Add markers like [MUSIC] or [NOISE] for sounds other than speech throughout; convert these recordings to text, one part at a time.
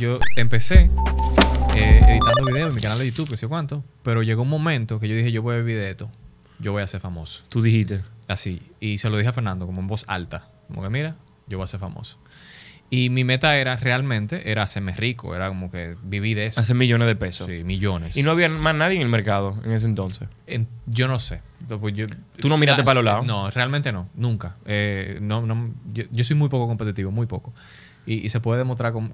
yo empecé eh, editando videos en mi canal de YouTube, que sé cuánto, pero llegó un momento que yo dije, yo voy a vivir de esto, yo voy a ser famoso. Tú dijiste. Así, y se lo dije a Fernando, como en voz alta, como que mira, yo voy a ser famoso. Y mi meta era realmente, era hacerme rico, era como que vivir de eso. Hacer millones de pesos. Sí, millones. Y no había más nadie en el mercado en ese entonces. yo no sé. Tú no miraste para los lados. No, realmente no, nunca. Eh, yo soy muy poco competitivo, muy poco. Y, se puede demostrar como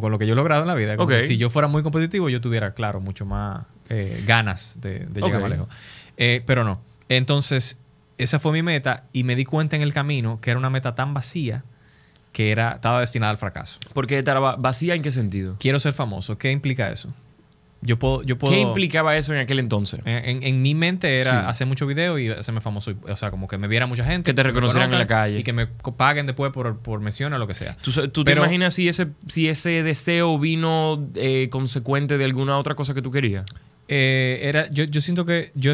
con lo que yo he logrado en la vida. si yo fuera muy competitivo, yo tuviera, claro, mucho más eh, ganas de, llegar más lejos. Eh, pero no. Entonces, esa fue mi meta y me di cuenta en el camino que era una meta tan vacía que era, estaba destinada al fracaso. ¿Por qué estaba vacía en qué sentido? Quiero ser famoso. ¿Qué implica eso? puedo, ¿Qué implicaba eso en aquel entonces? En, mi mente era hacer mucho video y hacerme famoso. o sea, como que me viera mucha gente. Que te reconocieran en la calle. Y que me paguen después por, por mención o lo que sea. ¿Tú, te imaginas si ese, si ese deseo vino eh, consecuente de alguna otra cosa que tú querías? Eh, era, yo, siento que yo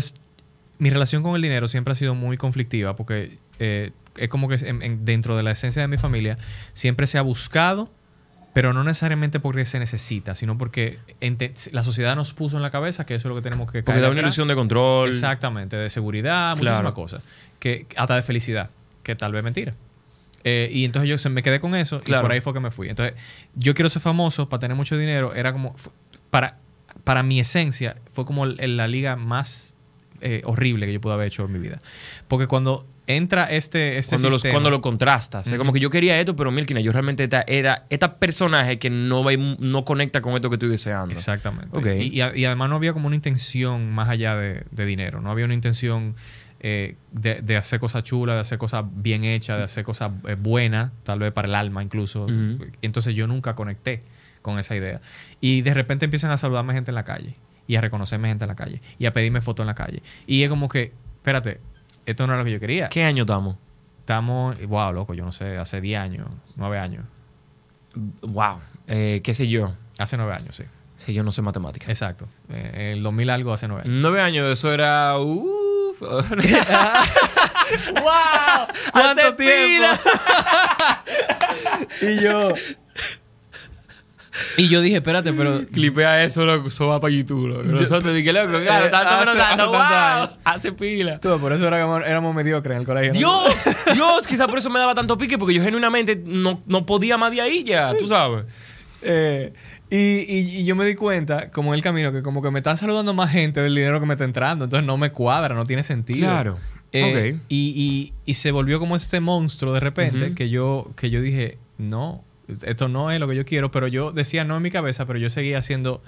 mi relación con el dinero siempre ha sido muy conflictiva porque eh, es como que dentro de la esencia de mi familia siempre se ha buscado pero no necesariamente porque se necesita, sino porque la sociedad nos puso en la cabeza que eso es lo que tenemos que Porque da una ilusión de control. Exactamente, de seguridad, muchísimas cosas. Que, hasta de felicidad, que tal vez mentira. Eh, y entonces yo se me quedé con eso y por ahí fue que me fui. Entonces, yo quiero ser famoso para tener mucho dinero. Era como, para, para mi esencia, fue como la liga más eh, horrible que yo pude haber hecho en mi vida. Porque cuando entra este, este cuando lo contrastas. como que yo quería esto, pero Milkina, yo realmente era este personaje que no, no conecta con esto que estoy deseando. Exactamente. Y, además no había como una intención más allá de, dinero. No había una intención eh, de, hacer cosas chulas, de hacer cosas bien hechas, de hacer cosas eh, buenas, tal vez para el alma incluso. Entonces yo nunca conecté con esa idea. Y de repente empiezan a saludarme gente en la calle y a reconocerme gente en la calle y a pedirme foto en la calle. Y es como que, espérate, esto no era lo que yo quería. ¿Qué año estamos? Estamos, wow, loco, yo no sé, hace 10 años, 9 años. Wow, eh, qué sé yo. Hace 9 años, sí. Sí, yo no sé matemáticas. Exacto. En eh, el 2000 algo hace 9 años. 9 años, eso era... Uf. [LAUGHS] [LAUGHS] ¡Wow! ¿Cuánto tiempo? [LAUGHS] y yo, y yo dije, espérate, pero. Clipea eso, loco, eso va para YouTube, loco. te dije, loco, claro, eh, tanto, tanto, wow. Hace pila. Tú, por eso éramos, éramos mediocres en el colegio. ¡Dios! [LAUGHS] ¡Dios! Quizás por eso me daba tanto pique, porque yo genuinamente no, no podía más de ahí ya, tú sabes. Eh. Y, y, y, yo me di cuenta, como en el camino, que como que me están saludando más gente del dinero que me está entrando. Entonces no me cuadra, no tiene sentido. Claro. Eh, okay. y, y, se volvió como este monstruo de repente que, yo, que yo dije, no, esto no es lo que yo quiero, pero yo decía no en mi cabeza, pero yo seguía haciendo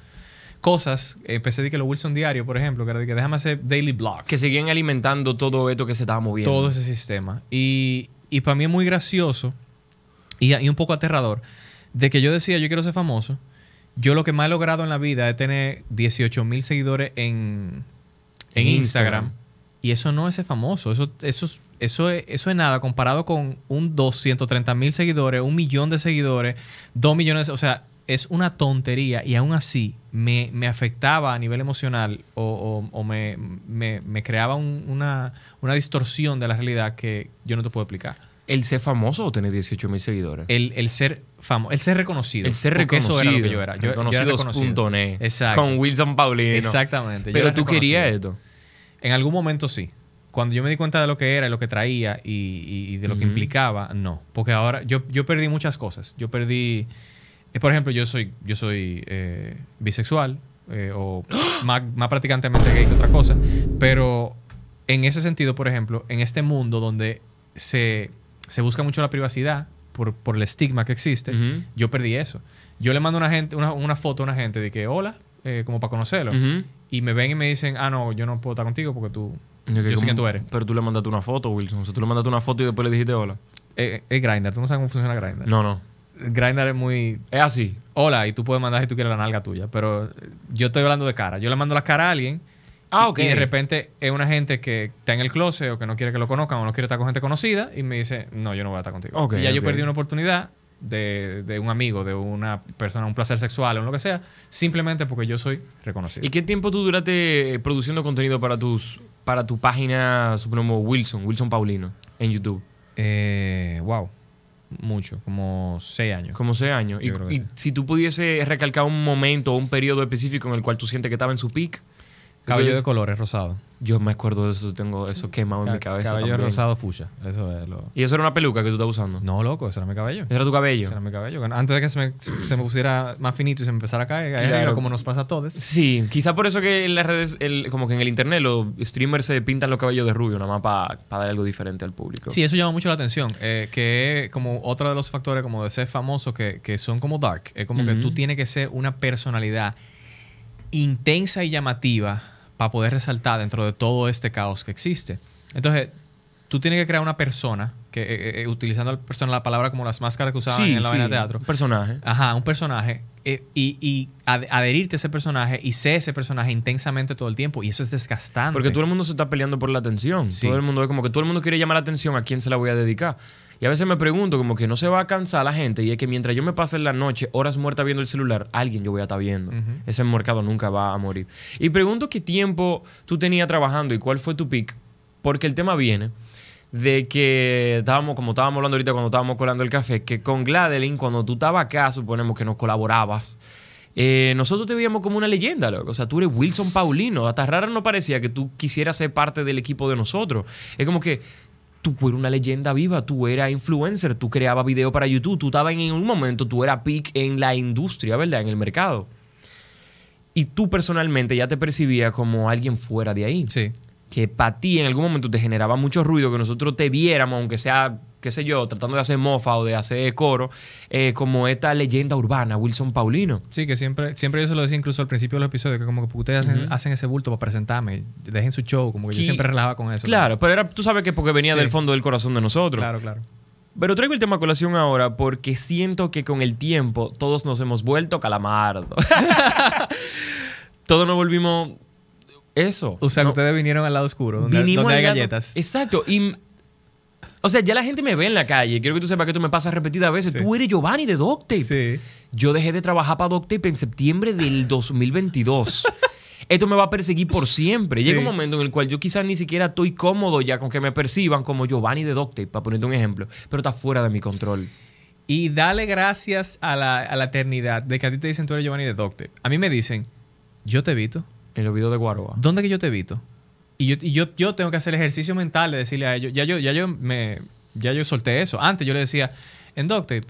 cosas. Empecé eh, de que lo Wilson Diario, por ejemplo, que era de déjame hacer daily blogs. Que seguían alimentando todo esto que se estaba moviendo. Todo ese sistema. Y, para mí es muy gracioso y, y un poco aterrador de que yo decía yo quiero ser famoso. Yo lo que más he logrado en la vida es tener 18 mil seguidores en, Instagram. Y eso no es ser famoso. Eso, eso es eso es, nada comparado con un 230 mil seguidores, un millón de seguidores, dos millones, o sea, es una tontería y aún así me, afectaba a nivel emocional o, me, me, creaba una, distorsión de la realidad que yo no te puedo explicar. ¿El ser famoso o tener 18 mil seguidores? El, ser famoso, el ser reconocido. El ser reconocido. Eso era lo que yo era. Con Wilson Paulino. Exactamente. Pero tú querías esto. En algún momento sí cuando yo me di cuenta de lo que era y lo que traía y, de lo que implicaba, no. Porque ahora yo, yo perdí muchas cosas. Yo perdí, eh, por ejemplo, yo soy, yo soy eh, bisexual eh, o [GASPS] más, más prácticamente gay que otra cosa. Pero en ese sentido, por ejemplo, en este mundo donde se, busca mucho la privacidad por, por el estigma que existe, yo perdí eso. Yo le mando una, gente, una, foto a una gente de que, hola, como para conocerlo. Y me ven y me dicen, ah, no, yo no puedo estar contigo porque tú yo, sé tú eres. Pero tú le mandaste una foto, Wilson. O sea, tú le mandaste una foto y después le dijiste hola. Eh, eh, es Grindr. Tú no sabes cómo funciona Grindr. No, no. Grindr es muy. Es así. Hola, y tú puedes mandar si tú quieres la nalga tuya. Pero eh, yo estoy hablando de cara. Yo le mando las cara a alguien. Ah, ok Y de repente es una gente que está en el closet o que no quiere que lo conozcan o no quiere estar con gente conocida y me dice, no, yo no voy a estar contigo. y ya yo perdí una oportunidad de, de, un amigo, de una persona, un placer sexual o lo que sea, simplemente porque yo soy reconocido. ¿Y qué tiempo tú duraste produciendo contenido para tus para tu página, supongo, Wilson, Wilson Paulino, en YouTube? Eh, wow. Mucho, como seis años. Como seis años. y, si tú pudiese recalcar un momento o un periodo específico en el cual tú sientes que estaba en su peak Cabello de colores, rosado. Yo me acuerdo de eso, tengo eso quemado en mi cabeza. Cabello rosado fucha. Eso es lo... ¿Y eso era una peluca que tú estabas usando? No, loco, eso era mi cabello. ¿Eso era tu cabello? Eso era mi cabello. Antes de que se me, pusiera más finito y se me empezara a caer, como nos pasa a todos. Sí, quizá por eso que en las redes, como que en el internet, los streamers se pintan los cabellos de rubio, nada más para dar algo diferente al público. Sí, eso llama mucho la atención. Eh, que como otro de los factores como de ser famoso que, son como dark. Es como que tú tienes que ser una personalidad intensa y llamativa para poder resaltar dentro de todo este caos que existe. Entonces, tú tienes que crear una persona, que eh, eh, eh, utilizando la, persona, la palabra como las máscaras que usaban en la de teatro. Un personaje. Ajá, un personaje. y, adherirte a ese personaje y ser ese personaje intensamente todo el tiempo. Y eso es desgastante. Porque todo el mundo se está peleando por la atención. Todo el mundo es como que todo el mundo quiere llamar la atención a quién se la voy a dedicar. Y a veces me pregunto como que no se va a cansar la gente y es que mientras yo me pase la noche horas muertas viendo el celular, alguien yo voy a estar viendo. Ese mercado nunca va a morir. Y pregunto qué tiempo tú tenías trabajando y cuál fue tu pick, porque el tema viene de que estábamos, como estábamos hablando ahorita cuando estábamos colando el café, que con Gladelin, cuando tú estabas acá, suponemos que nos colaborabas, eh, nosotros te veíamos como una leyenda, loco. O sea, tú eres Wilson Paulino. Hasta raro no parecía que tú quisieras ser parte del equipo de nosotros. Es como que tú eras una leyenda viva, tú eras influencer, tú creabas video para YouTube, tú estabas en un momento, tú eras peak en la industria, ¿verdad? En el mercado. Y tú personalmente ya te percibías como alguien fuera de ahí. Sí. Que para ti en algún momento te generaba mucho ruido que nosotros te viéramos, aunque sea qué sé yo, tratando de hacer mofa o de hacer coro, eh, como esta leyenda urbana, Wilson Paulino. Sí, que siempre, siempre yo se lo decía incluso al principio del episodio, que como que ustedes hacen, ese bulto para presentarme, dejen su show, como que, yo siempre relajaba con eso. Claro, pero era, tú sabes que porque venía del fondo del corazón de nosotros. Claro, claro. Pero traigo el tema a colación ahora porque siento que con el tiempo todos nos hemos vuelto calamardo. [LAUGHS] todos nos volvimos eso. O sea, ustedes vinieron al lado oscuro, donde, hay galletas. Exacto. Y o sea, ya la gente me ve en la calle. Quiero que tú sepas que tú me pasas repetidas veces. Tú eres Giovanni de Docte. Sí. Yo dejé de trabajar para Doctape en septiembre del 2022. [LAUGHS] Esto me va a perseguir por siempre. Llega un momento en el cual yo quizás ni siquiera estoy cómodo ya con que me perciban como Giovanni de Doctape, para ponerte un ejemplo. Pero está fuera de mi control. Y dale gracias a la, eternidad de que a ti te dicen tú eres Giovanni de Docte. A mí me dicen, yo te evito. En el videos de Guaroa. ¿Dónde que yo te evito? Y yo, yo, tengo que hacer ejercicio mental de decirle a ellos, ya yo, ya yo me ya yo solté eso. Antes yo le decía, en Doctape,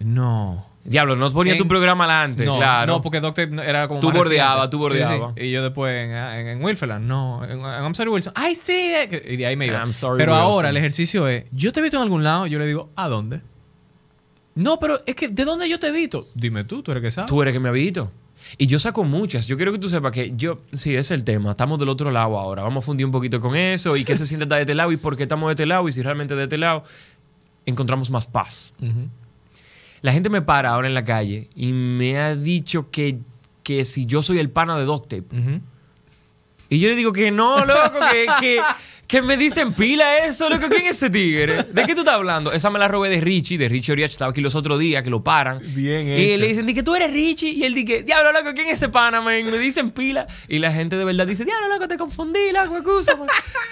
no. Diablo, no ponía tu programa la no, claro. No, porque Doctape era como. Tú bordeabas, tú bordeabas. Y yo después en, ah, en, no. En, I'm sorry, Wilson. ¡Ay, sí! Eh", y de ahí me iba. pero ahora el ejercicio es: yo te he visto en algún lado, yo le digo, ¿a dónde? No, pero es que ¿de dónde yo te he visto? Dime tú, tú eres que sabes. Tú eres que me visto y yo saco muchas. Yo quiero que tú sepas que yo, sí, es el tema. Estamos del otro lado ahora. Vamos a fundir un poquito con eso y qué se siente estar de este lado y por qué estamos de este lado y si realmente de este lado encontramos más paz. La gente me para ahora en la calle y me ha dicho que, si yo soy el pana de Duct Y yo le digo que no, loco, que que me dicen pila eso, loco. ¿Quién es ese tigre? ¿De qué tú estás hablando? Esa me la robé de Richie, de Richie Oriach. Estaba aquí los otros días que lo paran. Bien Y le dicen, di que tú eres Richie. Y él dice, diablo, loco, ¿quién es ese pana, Me dicen pila. Y la gente de verdad dice, diablo, loco, te confundí, loco, guacusa.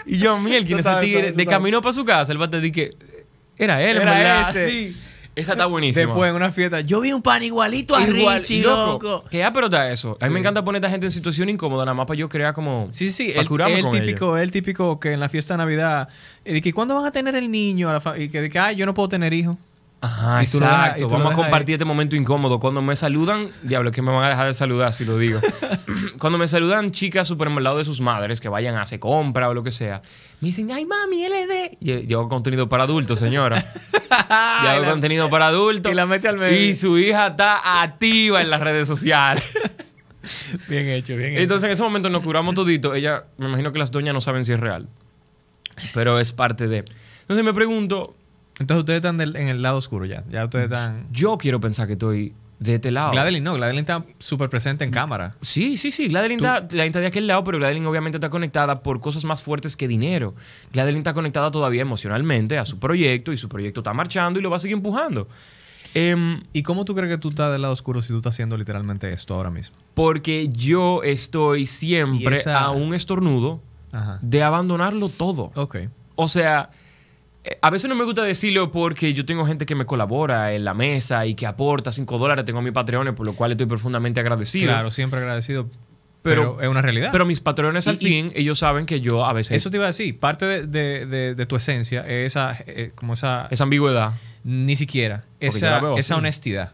Y yo, miel, ¿quién es ese tigre? De camino para su casa, el bate dije, era él, era él, Ese. Esa está buenísima. Después en una fiesta, yo vi un pan igualito a Richie, loco. Que aprota eso. A mí me encanta poner a esta gente en situación incómoda, nada más para yo crear como. Sí, sí, el, el típico, el típico que en la fiesta de Navidad, y eh, que ¿cuándo van a tener el niño? y que, de que, ah, yo no puedo tener hijo. Ajá, exacto. Vamos a compartir este momento incómodo. Cuando me saludan, diablo, es que me van a dejar de saludar si lo digo. [LAUGHS] Cuando me saludan chicas súper de sus madres que vayan a hacer compra o lo que sea, me dicen, ay, mami, LD. Y yo contenido para adultos, señora. Llevo [LAUGHS] contenido para adultos. Y al Y su hija está activa en las redes sociales. [LAUGHS] bien hecho, bien hecho. Entonces, en ese momento nos curamos todito. Ella, me imagino que las doñas no saben si es real. Pero es parte de. Entonces me pregunto, entonces ustedes están en el lado oscuro ya. Ya ustedes están. Yo quiero pensar que estoy de este lado. Gladeline no, Gladeline está súper presente en mm, cámara. Sí, sí, sí. Gladeline está, de aquel lado, pero Gladeline obviamente está conectada por cosas más fuertes que dinero. Gladeline está conectada todavía emocionalmente a su proyecto y su proyecto está marchando y lo va a seguir empujando. Em, ¿Y cómo tú crees que tú estás del lado oscuro si tú estás haciendo literalmente esto ahora mismo? Porque yo estoy siempre a un estornudo de abandonarlo todo. Ok. O sea, eh, a veces no me gusta decirlo porque yo tengo gente que me colabora en la mesa y que aporta 5 dólares. Tengo a mi Patreon, por lo cual estoy profundamente agradecido. Claro, siempre agradecido. Pero, es una realidad. Pero mis patrones al fin, ellos saben que yo a veces. Eso te iba a decir. Parte de, tu esencia es esa, eh, como esa. Esa ambigüedad. Ni siquiera. esa, honestidad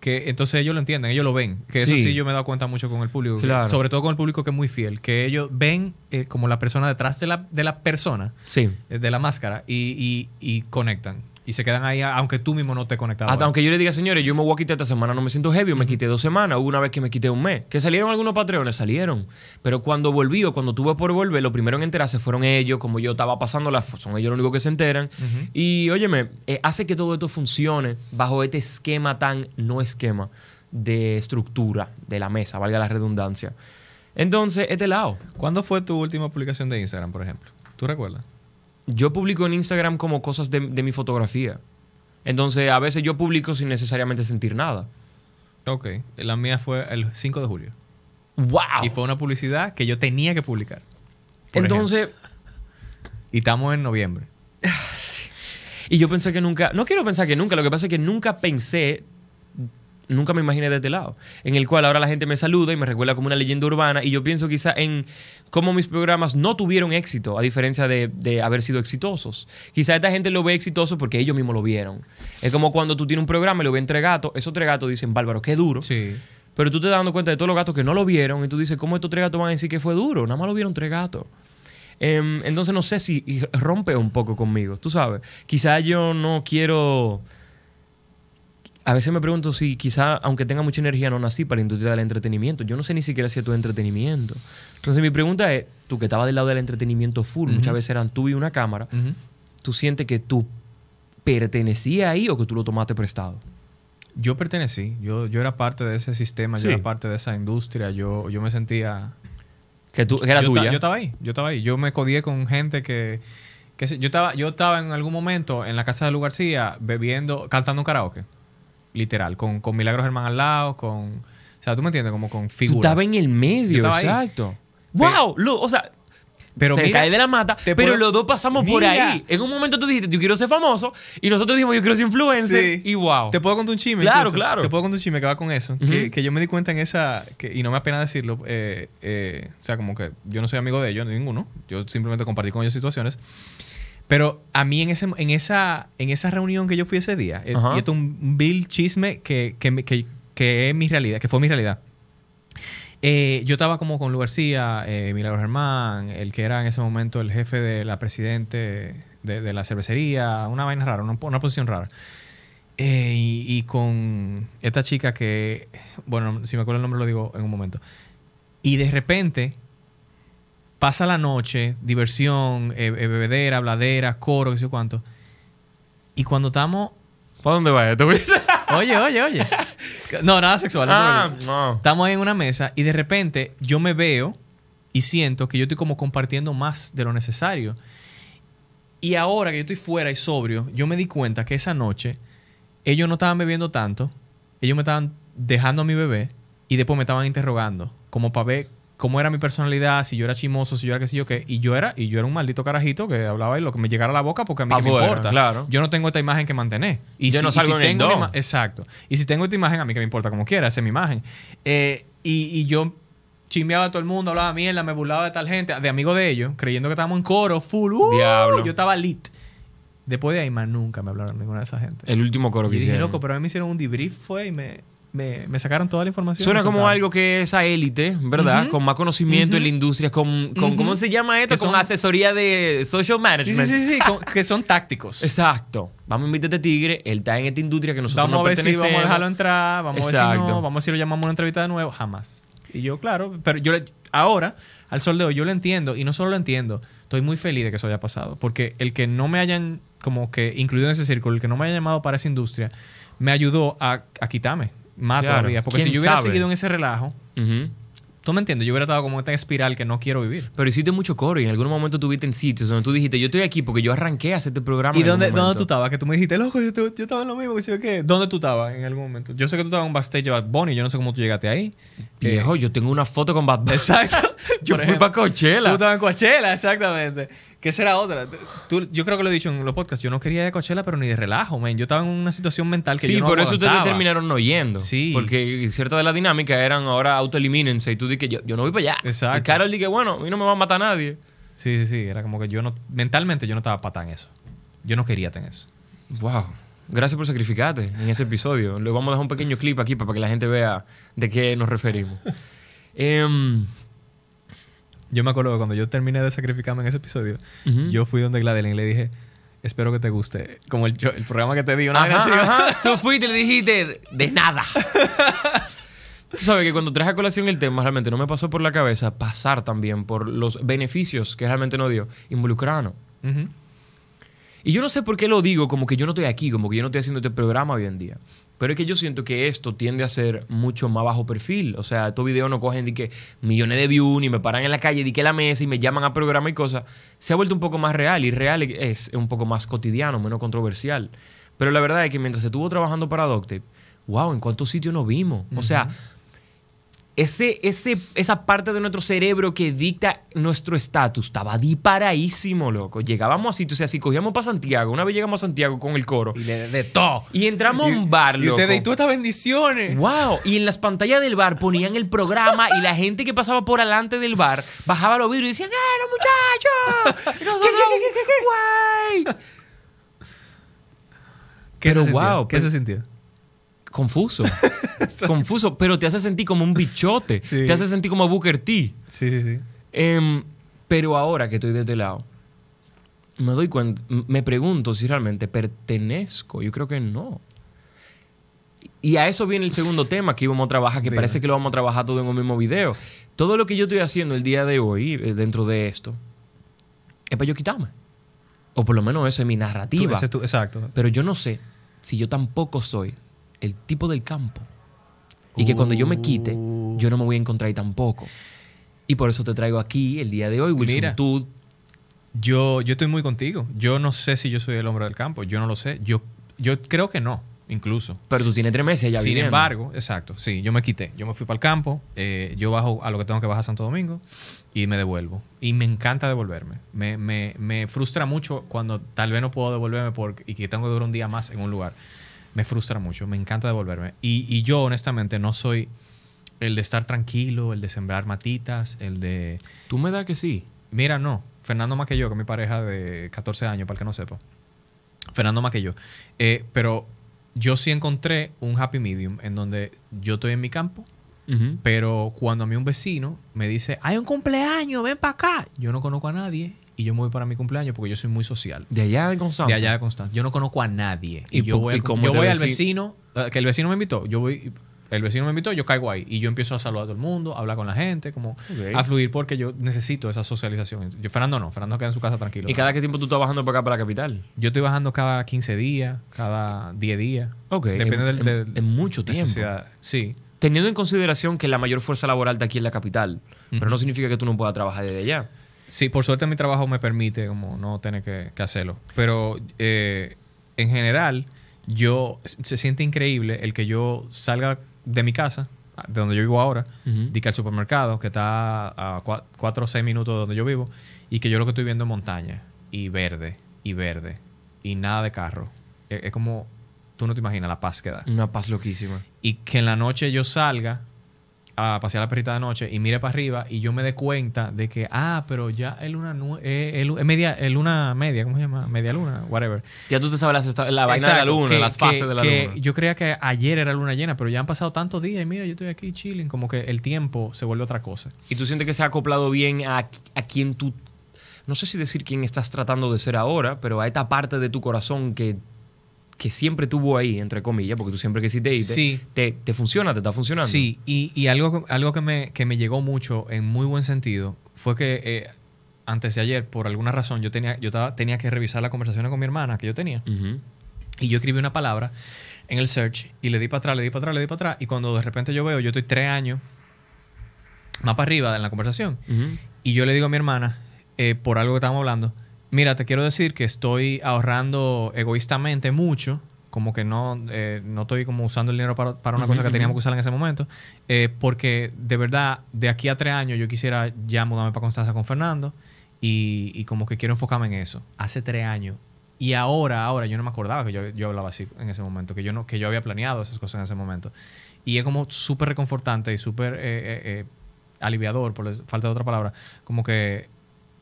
que entonces ellos lo entienden, ellos lo ven. Que eso sí, yo me he dado cuenta mucho con el público. Sobre todo con el público que es muy fiel, que ellos ven eh, como la persona detrás de la, de la persona, eh, de la máscara, y conectan y se quedan ahí, aunque tú mismo no te conectas. Hasta aunque yo le diga, señores, yo me voy a quitar esta semana, no me siento heavy, me quité dos semanas, hubo una vez que me quité un mes. Que salieron algunos patreones, salieron. Pero cuando volví o cuando tuve por volver, lo primero en enterarse fueron ellos, como yo estaba pasando, son ellos los únicos que se enteran. Y óyeme, eh, hace que todo esto funcione bajo este esquema tan no esquema de estructura de la mesa, valga la redundancia. Entonces, este lado. ¿Cuándo fue tu última publicación de Instagram, por ejemplo? ¿Tú recuerdas? yo publico en Instagram como cosas de, mi fotografía. Entonces, a veces yo publico sin necesariamente sentir nada. Ok. La mía fue el 5 de julio. ¡Wow! Y fue una publicidad que yo tenía que publicar. Entonces. Y estamos en noviembre. [SIGHS] Y yo pensé que nunca. No quiero pensar que nunca. Lo que pasa es que nunca pensé nunca me imaginé de este lado, en el cual ahora la gente me saluda y me recuerda como una leyenda urbana y yo pienso quizá en cómo mis programas no tuvieron éxito, a diferencia de, haber sido exitosos. Quizá esta gente lo ve exitoso porque ellos mismos lo vieron. Es como cuando tú tienes un programa y lo ven tres gatos, esos tres gatos dicen, bárbaro, qué duro. Sí. Pero tú te das dando cuenta de todos los gatos que no lo vieron y tú dices, ¿cómo estos tres gatos van a decir que fue duro? Nada más lo vieron tres gatos em, entonces no sé si rompe un poco conmigo, tú sabes. Quizá yo no quiero a veces me pregunto si quizá, aunque tenga mucha energía, no nací para la industria del entretenimiento. Yo no sé ni siquiera si es tu entretenimiento. Entonces mi pregunta es, tú que estabas del lado del entretenimiento full, muchas veces eran tú y una cámara, ¿tú sientes que tú pertenecías ahí o que tú lo tomaste prestado? Yo pertenecí, yo, yo era parte de ese sistema, yo era parte de esa industria, yo, yo me sentía... Que, tú, era tuya. Yo estaba ahí, yo estaba ahí. Yo me codié con gente que... que yo, estaba, yo estaba en algún momento en la casa de Lu García bebiendo, cantando un karaoke literal, con, con Milagros Hermanos al lado, con... O sea, tú me entiendes, como con figuras. Tú estabas en el medio, exacto. ¡Wow! o sea, pero se cae de la mata, pero los dos pasamos por ahí. En un momento tú dijiste, yo quiero ser famoso, y nosotros dijimos, yo quiero ser influencer, y wow. Te puedo contar un chisme. Claro, claro. Te puedo contar un chisme que va con eso. que, yo me di cuenta en esa, que, y no me apena decirlo, eh, eh, o sea, como que yo no soy amigo de ellos, ninguno. Yo simplemente compartí con ellos situaciones. Pero a mí en, ese, en, esa, en esa reunión que yo fui ese día, eh, un vil chisme que, que, es mi realidad, que fue mi realidad. Eh, yo estaba como con Lu García, eh, Milagro Germán, el que era en ese momento el jefe de la presidente de, la cervecería, una vaina rara, una, una posición rara. y, con esta chica que, bueno, si me acuerdo el nombre lo digo en un momento. Y de repente pasa la noche, diversión, eh, eh, bebedera, bladera, coro, qué sé cuánto. Y cuando estamos... ¿Para dónde va esto? [LAUGHS] oye, oye, oye. No, nada sexual. Ah, estamos ahí en una mesa y de repente yo me veo y siento que yo estoy como compartiendo más de lo necesario. Y ahora que yo estoy fuera y sobrio, yo me di cuenta que esa noche ellos no estaban bebiendo tanto, ellos me estaban dejando a mi bebé y después me estaban interrogando, como para ver cómo era mi personalidad, si yo era chimoso, si yo era qué sé yo qué. Y yo era, y yo era un maldito carajito que hablaba y lo que me llegara a la boca porque a mí me importa. Yo no tengo esta imagen que mantener. Y yo no salgo Exacto. Y si tengo esta imagen, a mí que me importa como quiera, esa es mi imagen. Eh, y, yo chimeaba a todo el mundo, hablaba mierda, me burlaba de tal gente, de amigo de ellos, creyendo que estábamos en coro, full. Uh, yo estaba lit. Después de ahí más nunca me hablaron ninguna de esa gente. El último coro que dije, loco, pero a mí me hicieron un debrief fue y me me, sacaron toda la información. Suena como algo que esa élite, ¿verdad? Con más conocimiento en la industria, con, ¿cómo se llama esto? con asesoría de social management. Sí, sí, sí, que son tácticos. Exacto. Vamos a invitar a este tigre, él está en esta industria que nosotros vamos no a ver vamos a dejarlo entrar, vamos a ver si no, vamos a ver lo llamamos a una entrevista de nuevo, jamás. Y yo, claro, pero yo ahora, al sol de hoy, yo lo entiendo, y no solo lo entiendo, estoy muy feliz de que eso haya pasado, porque el que no me hayan como que incluido en ese círculo, el que no me haya llamado para esa industria, me ayudó a, a quitarme más todavía. Porque si yo hubiera seguido en ese relajo, tú me entiendes, yo hubiera estado como en esta espiral que no quiero vivir. Pero hiciste mucho coro y en algún momento tuviste en sitios donde tú dijiste, yo estoy aquí porque yo arranqué a hacer este programa. ¿Y dónde, dónde tú estabas? Que tú me dijiste, loco, yo, yo estaba en lo mismo, que ¿Dónde tú estabas en algún momento? Yo sé que tú estabas en backstage de Bad Bunny, yo no sé cómo tú llegaste ahí. Viejo, eh, yo tengo una foto con Bad Bunny. [LAUGHS] Exacto. yo fui para Coachella. Tú estabas en Coachella, exactamente. ¿Qué será otra. yo creo que lo he dicho en los podcasts. Yo no quería de a Coachella, pero ni de relajo, man. Yo estaba en una situación mental que sí, yo no Sí, por eso ustedes terminaron no yendo. Sí. Porque cierta de la dinámica eran ahora autoelimínense. Y tú dices que yo, no voy para allá. Exacto. Y Carol dije, bueno, a mí no me va a matar nadie. Sí, sí, sí. Era como que yo no... Mentalmente yo no estaba para tan eso. Yo no quería tener eso. Wow. Gracias por sacrificarte en ese episodio. Le vamos a dejar un pequeño clip aquí para que la gente vea de qué nos referimos. [LAUGHS] Eh yo me acuerdo que cuando yo terminé de sacrificarme en ese episodio, yo fui donde Gladeline y le dije, espero que te guste. Como el, programa que te di una vez. [LAUGHS] Tú fuiste y le dijiste, de nada. Tú sabes que cuando traje a colación el tema, realmente no me pasó por la cabeza pasar también por los beneficios que realmente no dio, involucrarnos. Y yo no sé por qué lo digo, como que yo no estoy aquí, como que yo no estoy haciendo este programa hoy en día. Pero es que yo siento que esto tiende a ser mucho más bajo perfil. O sea, estos videos no cogen de que millones de views, ni me paran en la calle, ni que la mesa y me llaman a programa y cosas. Se ha vuelto un poco más real y real es un poco más cotidiano, menos controversial. Pero la verdad es que mientras estuvo trabajando para Doctape, wow, ¿en cuántos sitios nos vimos? O sea, ese, esa parte de nuestro cerebro que dicta nuestro estatus estaba disparadísimo, loco. Llegábamos así, o sea, si cogíamos para Santiago, una vez llegamos a Santiago con el coro. Y de todo. Y entramos a un bar, loco. Y te deitó estas bendiciones. ¡Wow! Y en las pantallas del bar ponían el programa y la gente que pasaba por delante del bar bajaba los vidrios y decían, ¡Eh, los muchachos! qué, ¡Guay! Pero wow. ¿Qué se sintió? confuso. [LAUGHS] confuso, pero te hace sentir como un bichote. Te hace sentir como Booker T. Sí, sí, sí. Em, pero ahora que estoy de este lado, me doy cuenta, me pregunto si realmente pertenezco. Yo creo que no. Y a eso viene el segundo tema que íbamos a trabajar, que parece que lo vamos a trabajar todo en un mismo video. Todo lo que yo estoy haciendo el día de hoy, eh, dentro de esto, es para yo quitarme. O por lo menos eso es mi narrativa. exacto. Pero yo no sé si yo tampoco soy el tipo del campo. Y que cuando yo me quite, yo no me voy a encontrar ahí tampoco. Y por eso te traigo aquí el día de hoy, Wilson. tú... yo, yo estoy muy contigo. Yo no sé si yo soy el hombre del campo. Yo no lo sé. Yo, yo creo que no, incluso. Pero tú tienes tres meses ya Sin embargo, exacto. Sí, yo me quité. Yo me fui para el campo. Eh, yo bajo a lo que tengo que bajar a Santo Domingo y me devuelvo. Y me encanta devolverme. Me, me, me frustra mucho cuando tal vez no puedo devolverme porque, y que tengo que durar un día más en un lugar me frustra mucho, me encanta devolverme. Y, yo honestamente no soy el de estar tranquilo, el de sembrar matitas, el de... Tú me das que sí. Mira, no. Fernando más que yo, es mi pareja de 14 años, para el que no sepa. Fernando más que yo. Eh, pero yo sí encontré un happy medium en donde yo estoy en mi campo, pero cuando a mí un vecino me dice, hay un cumpleaños, ven para acá, yo no conozco a nadie y yo me voy para mi cumpleaños porque yo soy muy social. ¿De allá de Constanza? De allá de Constanza. Yo no conozco a nadie. Y, yo voy, yo voy al vecino, eh, que el vecino me invitó, yo voy, el vecino me invitó, yo caigo ahí y yo empiezo a saludar a todo el mundo, a hablar con la gente, como a fluir porque yo necesito esa socialización. Yo, Fernando no, Fernando queda en su casa tranquilo. ¿Y cada qué tiempo tú estás bajando para acá, para la capital? Yo estoy bajando cada 15 días, cada 10 días. Ok. Depende de del, mucho tiempo. Sí. Teniendo en consideración que la mayor fuerza laboral está aquí en la capital, pero no significa que tú no puedas trabajar desde allá. Sí, por suerte mi trabajo me permite como no tener que, hacerlo. Pero eh, en general, yo se siente increíble el que yo salga de mi casa, de donde yo vivo ahora, de que al supermercado, que está a cuatro o seis minutos de donde yo vivo, y que yo lo que estoy viendo es montaña, y verde, y verde, y nada de carro. Es, es como, tú no te imaginas la paz que da. Una paz loquísima. Y que en la noche yo salga a pasear la perrita de noche y mire para arriba y yo me dé cuenta de que, ah, pero ya es luna, eh, el, media, el luna media, ¿cómo se llama? Media luna, whatever. Ya tú te sabes la, la vaina de la luna, las fases de la luna. Yo creía que ayer era luna llena, pero ya han pasado tantos días y mira, yo estoy aquí chilling, como que el tiempo se vuelve otra cosa. ¿Y tú sientes que se ha acoplado bien a, a quien tú, no sé si decir quién estás tratando de ser ahora, pero a esta parte de tu corazón que que siempre tuvo ahí, entre comillas, porque tú siempre que sí te Te, funciona, te está funcionando. Sí, y, algo, algo que, me, que me llegó mucho en muy buen sentido fue que eh, antes de ayer, por alguna razón, yo tenía, yo tenía que revisar las conversaciones con mi hermana que yo tenía. Y yo escribí una palabra en el search y le di para atrás, le di para atrás, le di para atrás. Y cuando de repente yo veo, yo estoy tres años más para arriba en la conversación. Y yo le digo a mi hermana, eh, por algo que estábamos hablando, mira, te quiero decir que estoy ahorrando egoístamente mucho, como que no, eh, no estoy como usando el dinero para, para una cosa que teníamos que usar en ese momento, eh, porque de verdad, de aquí a tres años yo quisiera ya mudarme para Constanza con Fernando y, y como que quiero enfocarme en eso. Hace tres años. Y ahora, ahora, yo no me acordaba que yo, yo hablaba así en ese momento, que yo, no, que yo había planeado esas cosas en ese momento. Y es como súper reconfortante y súper eh, aliviador, por falta de otra palabra, como que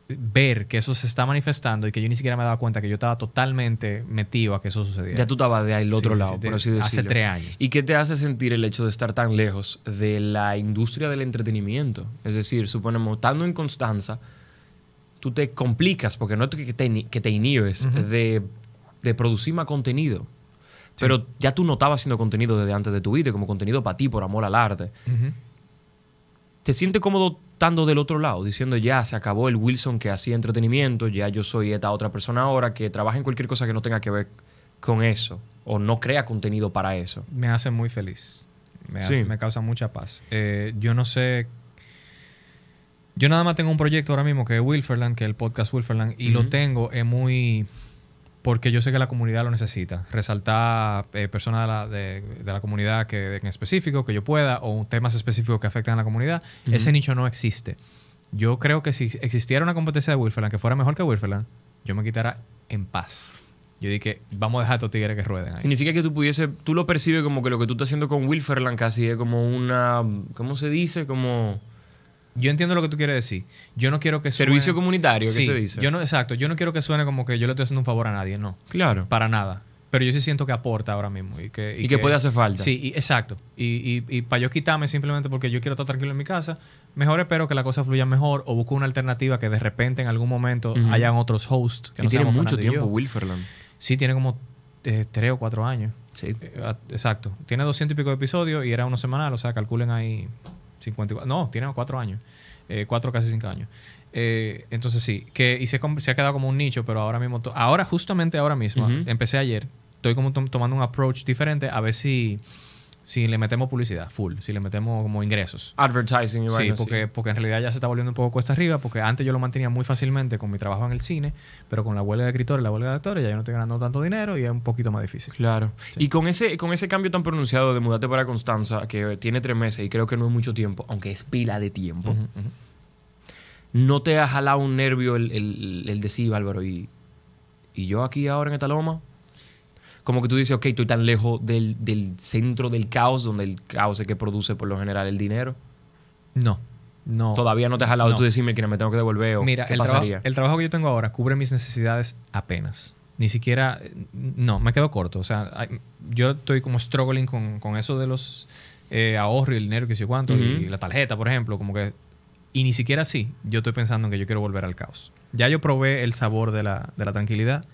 ver que eso se está manifestando y que yo ni siquiera me dado cuenta que yo estaba totalmente metido a que eso sucediera. Ya tú estabas de ahí, el otro lado, por así decirlo. Hace tres años. ¿Y qué te hace sentir el hecho de estar tan lejos de la industria del entretenimiento? Es decir, suponemos, estando en Constanza, tú te complicas, porque no es que te, que inhibes, de, producir más contenido. Pero ya tú no estabas haciendo contenido desde antes de tu vida, como contenido para ti, por amor al arte. ¿Te sientes cómodo estando del otro lado, diciendo ya se acabó el Wilson que hacía entretenimiento, ya yo soy esta otra persona ahora que trabaja en cualquier cosa que no tenga que ver con eso o no crea contenido para eso. Me hace muy feliz. Me, me causa mucha paz. Eh, yo no sé. Yo nada más tengo un proyecto ahora mismo que es Wilferland, que es el podcast Wilferland, y lo tengo, es muy porque yo sé que la comunidad lo necesita. Resaltar eh, personas de la, de, la, comunidad que en específico que yo pueda o temas específicos que afectan a la comunidad, ese nicho no existe. Yo creo que si existiera una competencia de Wilferland que fuera mejor que Wilferland, yo me quitara en paz. Yo dije, vamos a dejar a estos tigres que rueden. Ahí. Significa que tú pudiese, tú lo percibes como que lo que tú estás haciendo con Wilferland casi es como una, ¿cómo se dice? Como yo entiendo lo que tú quieres decir. Yo no quiero que suene... Servicio comunitario, se dice? Yo no, exacto. Yo no quiero que suene como que yo le estoy haciendo un favor a nadie, no. Claro. Para nada. Pero yo sí siento que aporta ahora mismo. Y que, y, que, puede hacer falta. Sí, y, exacto. Y, y, para yo quitarme simplemente porque yo quiero estar tranquilo en mi casa, mejor espero que la cosa fluya mejor o busco una alternativa que de repente en algún momento hayan otros hosts. Que y tiene mucho tiempo Wilferland. Sí, tiene como eh, tres o cuatro años. Sí. Eh, exacto. Tiene doscientos y pico de episodios y era uno semanal, o sea, calculen ahí 54. No, tiene cuatro años. Eh, cuatro, casi cinco años. Eh, entonces sí, que y se, ha quedado como un nicho, pero ahora mismo, ahora justamente ahora mismo, empecé ayer, estoy como tomando un approach diferente a ver si si le metemos publicidad, full, si le metemos como ingresos. Advertising Sí, porque, porque en realidad ya se está volviendo un poco cuesta arriba, porque antes yo lo mantenía muy fácilmente con mi trabajo en el cine, pero con la huelga de escritores la huelga de actores ya yo no estoy ganando tanto dinero y es un poquito más difícil. Claro. Y con ese, con ese cambio tan pronunciado de mudarte para Constanza, que tiene tres meses y creo que no es mucho tiempo, aunque es pila de tiempo, ¿no te ha jalado un nervio el, el, decir, Álvaro, y, y yo aquí ahora en esta loma? como que tú dices, ok, estoy tan lejos del, del, centro del caos, donde el caos es que produce por lo general el dinero. No, no. Todavía no te has hablado tú decirme que me tengo que devolver o Mira, ¿qué el, pasaría? Mira, el trabajo que yo tengo ahora cubre mis necesidades apenas. Ni siquiera, no, me quedo corto. O sea, yo estoy como struggling con, con eso de los eh, ahorros y el dinero que sé cuánto, y la tarjeta, por ejemplo, como que... Y ni siquiera así, yo estoy pensando en que yo quiero volver al caos. Ya yo probé el sabor de la, de la tranquilidad.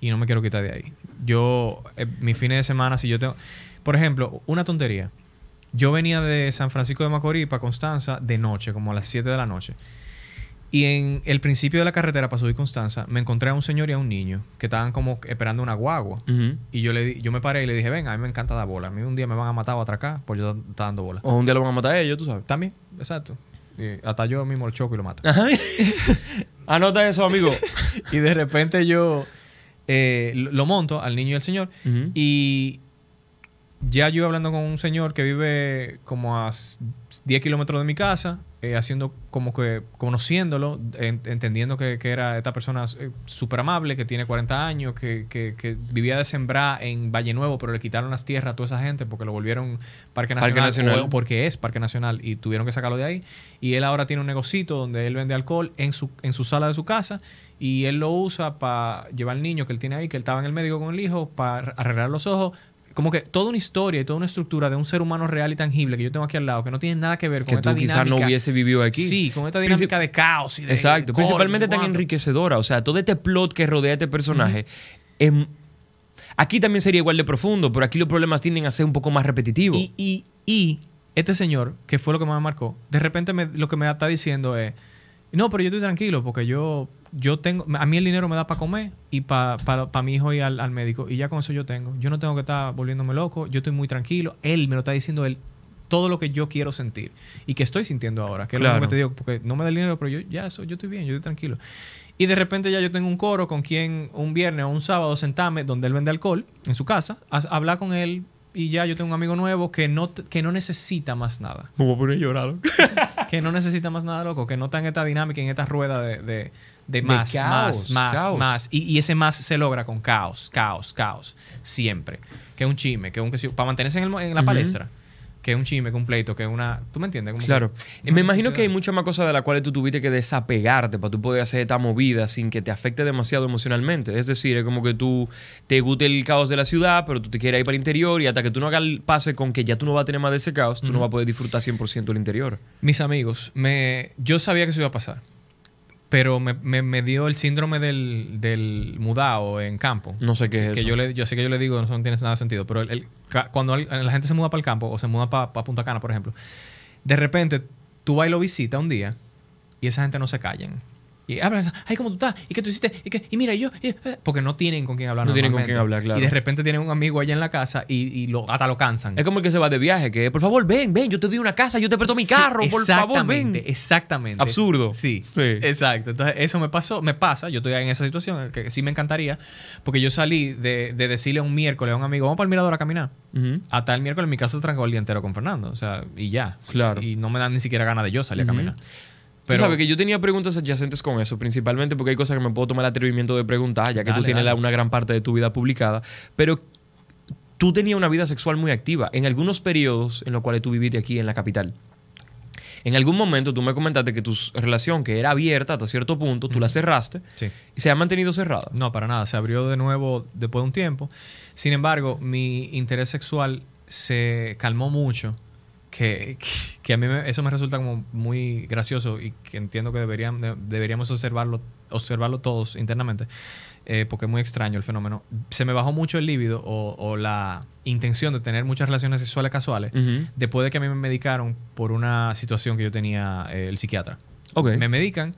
y no me quiero quitar de ahí. Yo, eh, mi mis fines de semana, si yo tengo... Por ejemplo, una tontería. Yo venía de San Francisco de Macorís para Constanza de noche, como a las 7 de la noche. Y en el principio de la carretera para subir Constanza, me encontré a un señor y a un niño que estaban como esperando una guagua. Y yo le di, yo me paré y le dije, ven, a mí me encanta dar bola. A mí un día me van a matar o atracar porque yo estaba dando bola. O un día lo van a matar ellos, tú sabes. También, exacto. Y hasta yo mismo el choco y lo mato. [LAUGHS] Anota eso, amigo. [LAUGHS] y de repente yo eh, lo monto al niño y al señor. Y ya yo hablando con un señor que vive como a 10 kilómetros de mi casa, eh, haciendo como que conociéndolo, entendiendo que, era esta persona eh, super súper amable, que tiene 40 años, que, que, vivía de sembrar en Valle Nuevo, pero le quitaron las tierras a toda esa gente porque lo volvieron Parque Nacional, porque es Parque Nacional y tuvieron que sacarlo de ahí. Y él ahora tiene un negocito donde él vende alcohol en su, en su sala de su casa y él lo usa para llevar al niño que él tiene ahí, que él estaba en el médico con el hijo, para arreglar los ojos, como que toda una historia y toda una estructura de un ser humano real y tangible que yo tengo aquí al lado, que no tiene nada que ver con que esta tú dinámica. quizás no hubiese vivido aquí. Sí, con esta dinámica de caos y de. Exacto. principalmente tan enriquecedora. O sea, todo este plot que rodea a este personaje em, Aquí también sería igual de profundo, pero aquí los problemas tienden a ser un poco más repetitivos. Y, y, este señor, que fue lo que más me marcó, de repente lo que me está diciendo es, no, pero yo estoy tranquilo porque yo yo tengo, a mí el dinero me da para comer y para mi hijo y al, médico, y ya con eso yo tengo. Yo no tengo que estar volviéndome loco, yo estoy muy tranquilo, él me lo está diciendo él todo lo que yo quiero sentir y que estoy sintiendo ahora, que te digo, porque no me da el dinero, pero yo ya eso, yo estoy bien, yo estoy tranquilo. Y de repente ya yo tengo un coro con quien un viernes o un sábado sentame donde él vende alcohol en su casa, habla con él, y ya yo tengo un amigo nuevo que no, que no necesita más nada. Me [LAUGHS] que no necesita más nada, loco, que no está en esta dinámica, en esta rueda de, de más, más, más, más. Y, ese más se logra con caos, caos, caos. Siempre. Que un chisme, que un que Para mantenerse en, la palestra. Que es un chisme, que un pleito, que una. ¿Tú me entiendes? claro. me imagino que hay muchas más cosas de las cuales tú tuviste que desapegarte para tú poder hacer esta movida sin que te afecte demasiado emocionalmente. Es decir, es como que tú te guste el caos de la ciudad, pero tú te quieres ir para el interior y hasta que tú no hagas el pase con que ya tú no vas a tener más de ese caos, tú no vas a poder disfrutar 100% el interior. Mis amigos, me... yo sabía que eso iba a pasar pero me, dio el síndrome del, del, en campo. No sé qué es que Yo, yo sé que yo le digo, no, tienes tiene nada sentido, pero el, cuando la gente se muda para el campo o se muda para Punta Cana, por ejemplo, de repente tú vas y lo visitas un día y esa gente no se callen y hablan, ay, ¿cómo tú estás? ¿Y qué tú hiciste? ¿Y, y mira, yo. Eh", porque no tienen con quién hablar. No tienen con quién hablar, claro. Y de repente tienen un amigo allá en la casa y, lo, hasta lo cansan. Es como el que se va de viaje, que por favor, ven, ven, yo te doy una casa, yo te presto mi carro, por favor, ven. Exactamente. Absurdo. Sí, Exacto. Entonces, eso me pasó, me pasa, yo estoy en esa situación, que sí me encantaría, porque yo salí de, de decirle un miércoles a un amigo, vamos para el mirador a caminar. Hasta el miércoles en mi casa trancó el día entero con Fernando, o sea, y ya. Claro. Y no me dan ni siquiera ganas de yo salir a caminar. Pero, tú sabes que yo tenía preguntas adyacentes con eso, principalmente porque hay cosas que me puedo tomar el atrevimiento de preguntar, ya que tú tienes una gran parte de tu vida publicada. Pero tú tenías una vida sexual muy activa en algunos periodos en los cuales tú viviste aquí en la capital. En algún momento tú me comentaste que tu relación, que era abierta hasta cierto punto, tú la cerraste. ¿Y se ha mantenido cerrada? No, para nada. Se abrió de nuevo después de un tiempo. Sin embargo, mi interés sexual se calmó mucho que, a mí eso me resulta como muy gracioso y que entiendo que deberíamos observarlo, observarlo todos internamente, eh, porque es muy extraño el fenómeno. Se me bajó mucho el líbido o, la intención de tener muchas relaciones sexuales casuales después de que a mí me medicaron por una situación que yo tenía eh, el psiquiatra. Me medican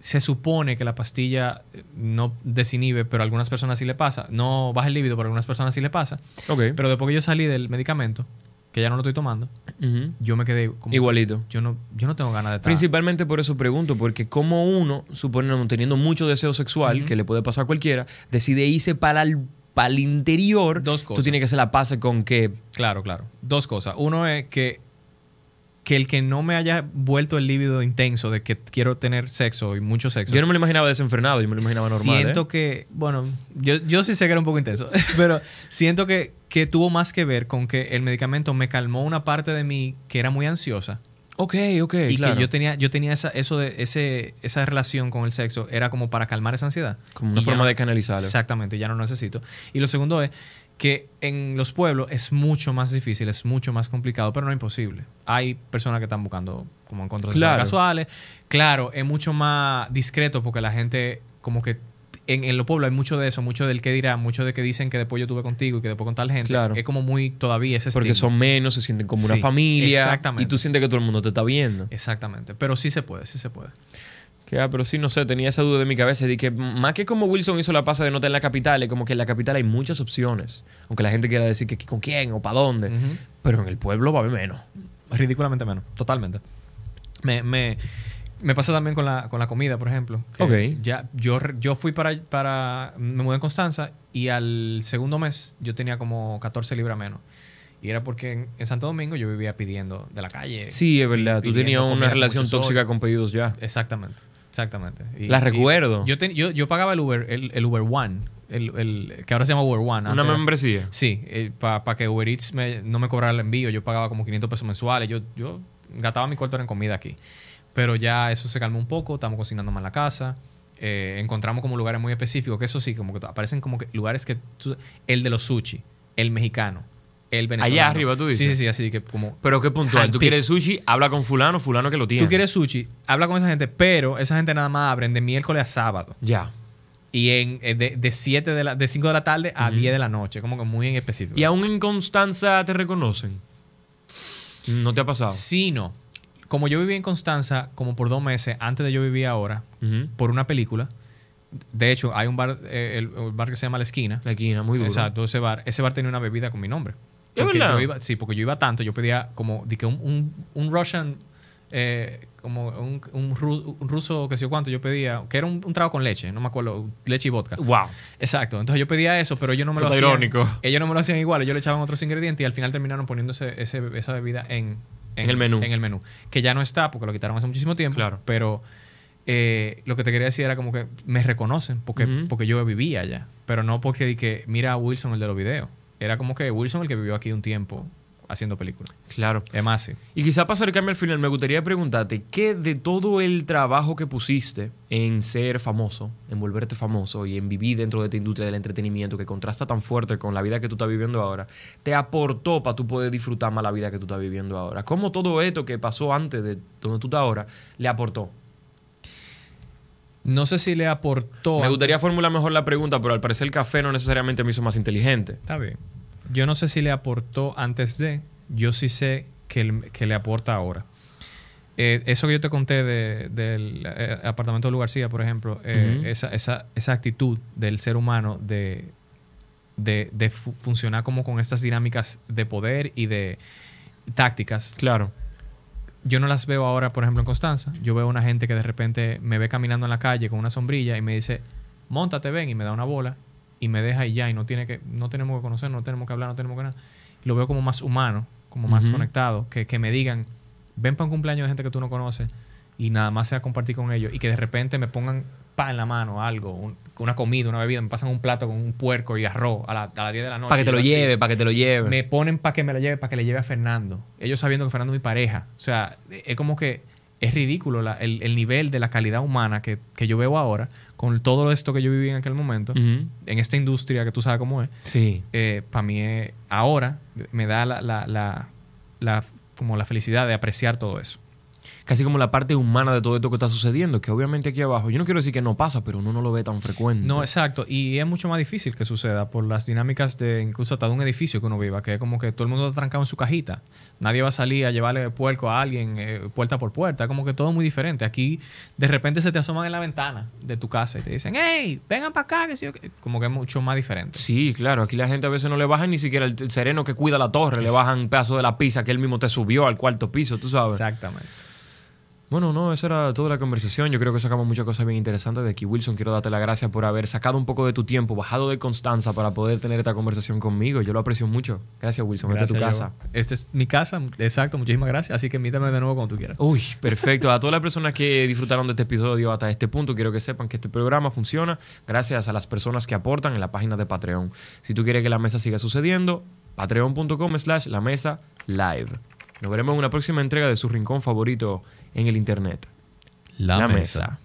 se supone que la pastilla eh, no desinhibe, pero a algunas personas sí le pasa. No baja el líbido, pero a algunas personas sí le pasa. Pero después que yo salí del medicamento, que ya no lo estoy tomando, yo me quedé igualito. Yo no, yo no tengo ganas de estar. Principalmente por eso pregunto, porque como uno, suponiendo, teniendo mucho deseo sexual, que le puede pasar a cualquiera, decide irse para el, para el interior. Dos cosas. Tú tienes que hacer la pase con que. Claro, claro. Dos cosas. Uno es que que el que no me haya vuelto el líbido intenso de que quiero tener sexo y mucho sexo. Yo no me lo imaginaba desenfrenado, yo me lo imaginaba normal. ¿eh? Siento que, bueno, yo, sí sé que era un poco intenso, [LAUGHS] pero siento que, tuvo más que ver con que el medicamento me calmó una parte de mí que era muy ansiosa. Ok, ok. Y que yo tenía, yo tenía esa, eso de, ese, esa relación con el sexo, era como para calmar esa ansiedad. Como una forma de canalizarlo. Exactamente, ya no lo necesito. Y lo segundo es que en los pueblos es mucho más difícil, es mucho más complicado, pero no es imposible. Hay personas que están buscando como encuentros casuales. Claro, es mucho más discreto porque la gente como que en, en los pueblos hay mucho de eso, mucho del que dirá, mucho de que dicen que después yo tuve contigo y que después con tal gente. Claro. Es como muy todavía ese Porque son menos, se sienten como una familia. Exactamente. Y tú sientes que todo el mundo te está viendo. Exactamente. Pero sí se puede, sí se puede. Ah, pero sí, no sé, tenía esa duda de mi cabeza. Y que más que como Wilson hizo la pasa de nota en la capital, es como que en la capital hay muchas opciones. Aunque la gente quiera decir que con quién o para dónde. Pero en el pueblo va a haber menos. Ridículamente menos, totalmente. Me, me, pasa también con la, con la comida, por ejemplo. Ya, yo, yo fui para, para. Me mudé a Constanza y al segundo mes yo tenía como 14 libras menos. Y era porque en, Santo Domingo yo vivía pidiendo de la calle. Sí, es verdad. Tú tenías una relación tóxica con pedidos ya. Exactamente. Exactamente. Y, la recuerdo. Yo, pagaba el Uber, el, One, el, que ahora se llama Uber One. ¿Una membresía? Sí, eh, para que Uber Eats no me cobrara el envío. Yo pagaba como 500 pesos mensuales. Yo, yo gastaba mi cuarto en comida aquí. Pero ya eso se calmó un poco, estamos cocinando más en la casa. Eh, encontramos como lugares muy específicos, que eso sí, como que aparecen como lugares que... El de los sushi, el mexicano, Allá arriba tú dices. Sí, sí, sí, así que como. Pero qué puntual. Tú quieres sushi, habla con fulano, fulano que lo tiene. Tú quieres sushi, habla con esa gente, pero esa gente nada más abren de miércoles a sábado. Ya. Y en, eh, de, de, de, de 5 de la tarde a 10 de la noche, como que muy en específico. ¿Y aún en Constanza te reconocen? ¿No te ha pasado? Sí, no. Como yo viví en Constanza, como por dos meses, antes de yo vivir ahora, por una película, de hecho, hay un bar, eh, el, bar que se llama La Esquina. La Esquina, muy duro. Exacto, ese bar. Ese bar tenía una bebida con mi nombre sí, porque yo iba tanto, yo pedía como de que un, un, Russian, eh, como un, ruso, que sé cuánto, yo pedía, que era un, trago con leche, no me acuerdo, leche y vodka. Wow. Exacto. Entonces yo pedía eso, pero ellos no me lo hacían. irónico. Ellos no me lo hacían igual, ellos le echaban otros ingredientes y al final terminaron poniéndose esa bebida en, el menú. En el menú. Que ya no está porque lo quitaron hace muchísimo tiempo. Pero eh, lo que te quería decir era como que me reconocen porque, porque yo vivía allá. Pero no porque di mira a Wilson el de los videos era como que Wilson el que vivió aquí un tiempo haciendo películas. Claro. Es más, sí. Y quizá para el al final, me gustaría preguntarte, ¿qué de todo el trabajo que pusiste en ser famoso, en volverte famoso y en vivir dentro de esta industria del entretenimiento que contrasta tan fuerte con la vida que tú estás viviendo ahora, te aportó para tú poder disfrutar más la vida que tú estás viviendo ahora? ¿Cómo todo esto que pasó antes de donde tú estás ahora le aportó? No sé si le aportó. Me gustaría formular mejor la pregunta, pero al parecer el café no necesariamente me hizo más inteligente. Está bien. Yo no sé si le aportó antes de. Yo sí sé que, le aporta ahora. Eh, eso que yo te conté del eh, apartamento de Lu García, por ejemplo, eh, esa, actitud del ser humano de, de, de funcionar como con estas dinámicas de poder y de tácticas. Claro yo no las veo ahora, por ejemplo, en Constanza. Yo veo una gente que de repente me ve caminando en la calle con una sombrilla y me dice, montate, ven, y me da una bola y me deja y ya, y no, tiene que, no tenemos que conocer, no tenemos que hablar, no tenemos que nada. Lo veo como más humano, como más conectado, que, que, me digan, ven para un cumpleaños de gente que tú no conoces y nada más sea compartir con ellos y que de repente me pongan en la mano, algo, una comida, una bebida, me pasan un plato con un puerco y arroz a, la, a las 10 de la noche. Para que te lo lleve, para que te lo lleve. Me ponen para que me la lleve, para que le lleve a Fernando. Ellos sabiendo que Fernando es mi pareja. O sea, es como que es ridículo el, nivel de la calidad humana que, yo veo ahora con todo esto que yo viví en aquel momento, en esta industria que tú sabes cómo es. Sí. Eh, para mí eh, ahora me da la, como la felicidad de apreciar todo eso casi como la parte humana de todo esto que está sucediendo, que obviamente aquí abajo, yo no quiero decir que no pasa, pero uno no lo ve tan frecuente. No, exacto, y es mucho más difícil que suceda por las dinámicas de incluso hasta de un edificio que uno viva, que es como que todo el mundo está trancado en su cajita, nadie va a salir a llevarle puerco a alguien eh, puerta por puerta, como que todo muy diferente. Aquí de repente se te asoman en la ventana de tu casa y te dicen, hey, vengan para acá, que como que es mucho más diferente. Sí, claro, aquí la gente a veces no le baja ni siquiera el, sereno que cuida la torre, le bajan un pedazo de la pizza que él mismo te subió al cuarto piso, tú sabes. Exactamente. Bueno, no, esa era toda la conversación. Yo creo que sacamos muchas cosas bien interesantes de aquí. Wilson, quiero darte la gracia por haber sacado un poco de tu tiempo, bajado de Constanza para poder tener esta conversación conmigo. Yo lo aprecio mucho. Gracias, Wilson. esta es tu casa. Esta es mi casa, exacto. Muchísimas gracias. Así que invítame de nuevo cuando tú quieras. Uy, perfecto. A todas las personas que disfrutaron de este episodio hasta este punto, quiero que sepan que este programa funciona gracias a las personas que aportan en la página de Patreon. Si tú quieres que la mesa siga sucediendo, patreon.com slash la mesa live. Nos veremos en una próxima entrega de su rincón favorito en el Internet. La, mesa.